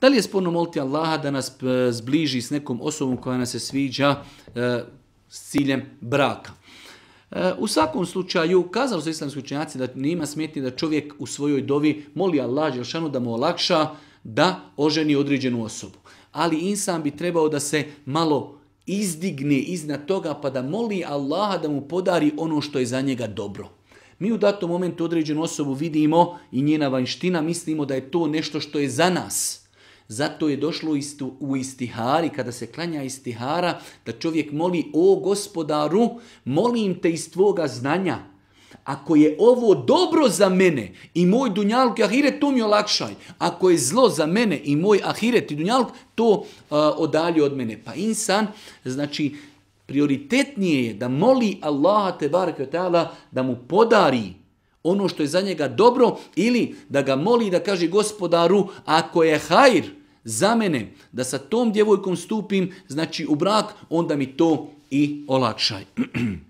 Da li je sporno moliti Allaha da nas e, zbliži s nekom osobom koja nas se sviđa e, s ciljem braka? E, u svakom slučaju, kazali su islamski učenjaci da nema smetnje da čovjek u svojoj dovi moli Allaha da mu olakša da oženi određenu osobu. Ali insan bi trebao da se malo izdigne iznad toga pa da moli Allaha da mu podari ono što je za njega dobro. Mi u datom momentu određenu osobu vidimo i njena vanština, mislimo da je to nešto što je za nas. Zato je došlo istu, u istihari, kada se klanja istihara, da čovjek moli, o gospodaru, molim te iz tvoga znanja. Ako je ovo dobro za mene i moj dunjalk i ahiret, to mi olakšaj. Ako je zlo za mene i moj ahiret i dunjalk, to uh, odalje od mene. Pa insan, znači, prioritetnije je da moli Allaha te ta'ala da mu podari ono što je za njega dobro ili da ga moli da kaže gospodaru ako je hajr za mene da sa tom djevojkom stupim, znači u brak, onda mi to i olakšaj.